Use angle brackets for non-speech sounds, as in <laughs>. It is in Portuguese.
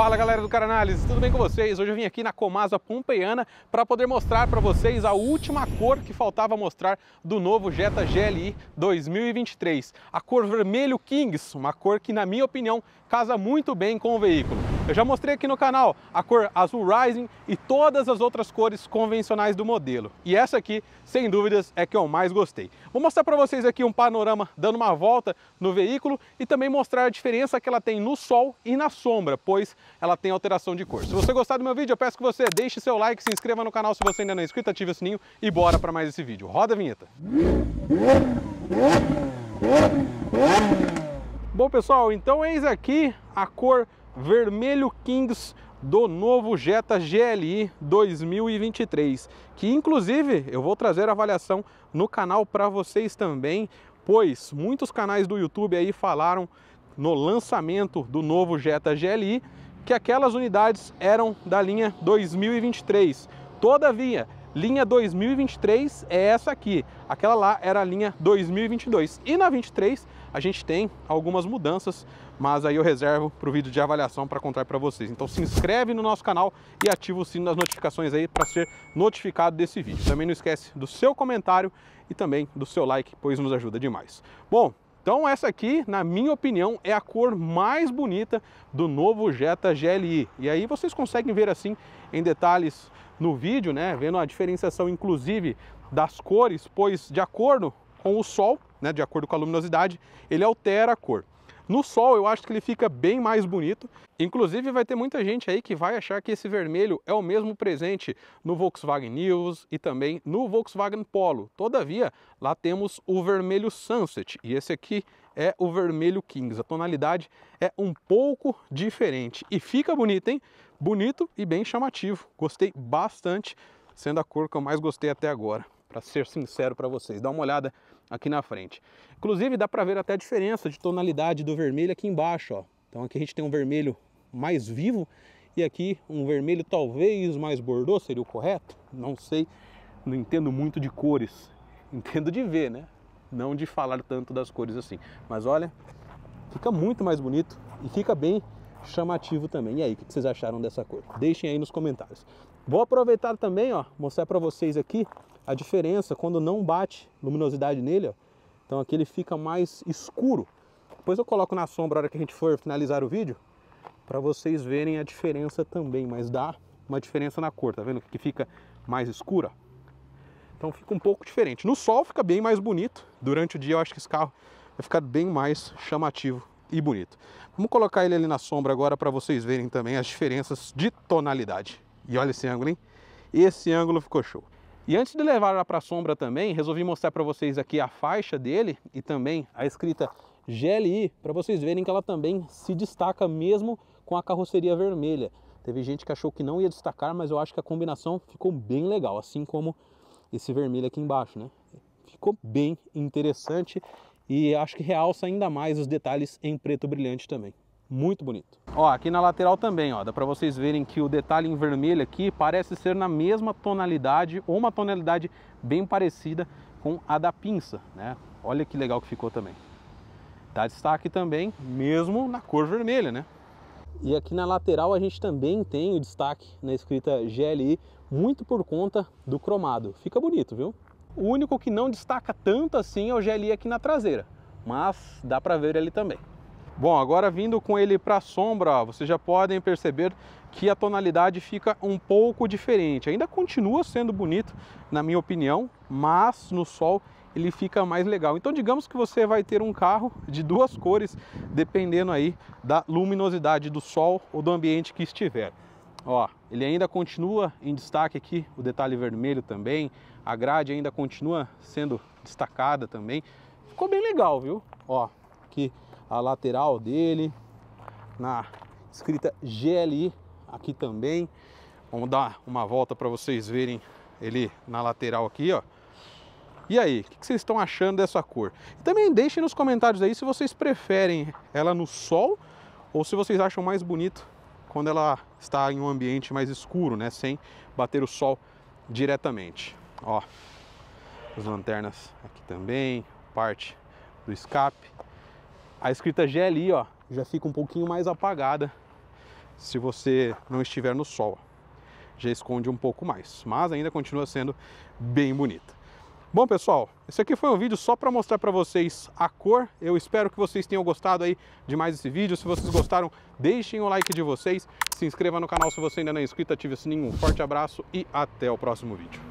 Fala galera do Caranálise, tudo bem com vocês? Hoje eu vim aqui na Comasa Pompeiana para poder mostrar para vocês a última cor que faltava mostrar do novo Jetta GLI 2023. A cor vermelho Kings, uma cor que na minha opinião casa muito bem com o veículo. Eu já mostrei aqui no canal a cor azul Rising e todas as outras cores convencionais do modelo. E essa aqui, sem dúvidas, é que eu mais gostei. Vou mostrar para vocês aqui um panorama dando uma volta no veículo e também mostrar a diferença que ela tem no sol e na sombra, pois ela tem alteração de cor. Se você gostar do meu vídeo, eu peço que você deixe seu like, se inscreva no canal se você ainda não é inscrito, ative o sininho e bora para mais esse vídeo. Roda a vinheta! Bom pessoal, então eis aqui a cor vermelho Kings do novo Jetta GLI 2023, que inclusive eu vou trazer a avaliação no canal para vocês também, pois muitos canais do YouTube aí falaram no lançamento do novo Jetta GLI que aquelas unidades eram da linha 2023. Todavia, linha 2023 é essa aqui. Aquela lá era a linha 2022. E na 23 a gente tem algumas mudanças, mas aí eu reservo para o vídeo de avaliação para contar para vocês. Então se inscreve no nosso canal e ativa o sino das notificações aí para ser notificado desse vídeo. Também não esquece do seu comentário e também do seu like, pois nos ajuda demais. Bom, então essa aqui, na minha opinião, é a cor mais bonita do novo Jetta GLI. E aí vocês conseguem ver assim em detalhes no vídeo, né? Vendo a diferenciação inclusive das cores, pois de acordo com o sol, né, de acordo com a luminosidade, ele altera a cor. No sol eu acho que ele fica bem mais bonito. Inclusive vai ter muita gente aí que vai achar que esse vermelho é o mesmo presente no Volkswagen News e também no Volkswagen Polo. Todavia, lá temos o vermelho Sunset e esse aqui é o vermelho Kings. A tonalidade é um pouco diferente e fica bonito, hein? Bonito e bem chamativo. Gostei bastante, sendo a cor que eu mais gostei até agora. Para ser sincero para vocês, dá uma olhada aqui na frente. Inclusive dá para ver até a diferença de tonalidade do vermelho aqui embaixo, ó. Então aqui a gente tem um vermelho mais vivo e aqui um vermelho talvez mais bordô, seria o correto? Não sei, não entendo muito de cores. <laughs> Entendo de ver, né? Não de falar tanto das cores assim. Mas olha, fica muito mais bonito e fica bem chamativo também. E aí, o que vocês acharam dessa cor? Deixem aí nos comentários. Vou aproveitar também, ó, mostrar para vocês aqui a diferença, quando não bate luminosidade nele, ó, então aqui ele fica mais escuro. Depois eu coloco na sombra a hora que a gente for finalizar o vídeo, para vocês verem a diferença também, mas dá uma diferença na cor, tá vendo? Que fica mais escura. Então fica um pouco diferente. No sol fica bem mais bonito. Durante o dia eu acho que esse carro vai ficar bem mais chamativo e bonito. Vamos colocar ele ali na sombra agora para vocês verem também as diferenças de tonalidade. E olha esse ângulo, hein? Esse ângulo ficou show. E antes de levar ela para a sombra também, resolvi mostrar para vocês aqui a faixa dele e também a escrita GLI, para vocês verem que ela também se destaca mesmo com a carroceria vermelha. Teve gente que achou que não ia destacar, mas eu acho que a combinação ficou bem legal, assim como esse vermelho aqui embaixo, né? Ficou bem interessante e acho que realça ainda mais os detalhes em preto brilhante também muito bonito. Ó, aqui na lateral também, ó, dá para vocês verem que o detalhe em vermelho aqui parece ser na mesma tonalidade ou uma tonalidade bem parecida com a da pinça, né? Olha que legal que ficou também. Dá destaque também, mesmo na cor vermelha, né? E aqui na lateral a gente também tem o destaque na escrita GLI, muito por conta do cromado. Fica bonito, viu? O único que não destaca tanto assim é o GLI aqui na traseira, mas dá para ver ele também. Bom, agora vindo com ele para a sombra, vocês já podem perceber que a tonalidade fica um pouco diferente. Ainda continua sendo bonito, na minha opinião, mas no sol ele fica mais legal. Então digamos que você vai ter um carro de duas cores, dependendo aí da luminosidade do sol ou do ambiente que estiver. Ó, ele ainda continua em destaque aqui, o detalhe vermelho também, a grade ainda continua sendo destacada também. Ficou bem legal, viu? Ó, aqui a lateral dele, na escrita GLI aqui também. Vamos dar uma volta para vocês verem ele na lateral aqui, ó. E aí, o que vocês estão achando dessa cor? também deixem nos comentários aí se vocês preferem ela no sol ou se vocês acham mais bonito quando ela está em um ambiente mais escuro, né? Sem bater o sol diretamente. Ó, as lanternas aqui também, parte do escape. A escrita GLI, ó, já fica um pouquinho mais apagada se você não estiver no sol. Já esconde um pouco mais, mas ainda continua sendo bem bonita. Bom, pessoal, esse aqui foi um vídeo só para mostrar para vocês a cor. Eu espero que vocês tenham gostado aí de mais esse vídeo. Se vocês gostaram, deixem o like de vocês. Se inscreva no canal se você ainda não é inscrito, ative o sininho. Um forte abraço e até o próximo vídeo.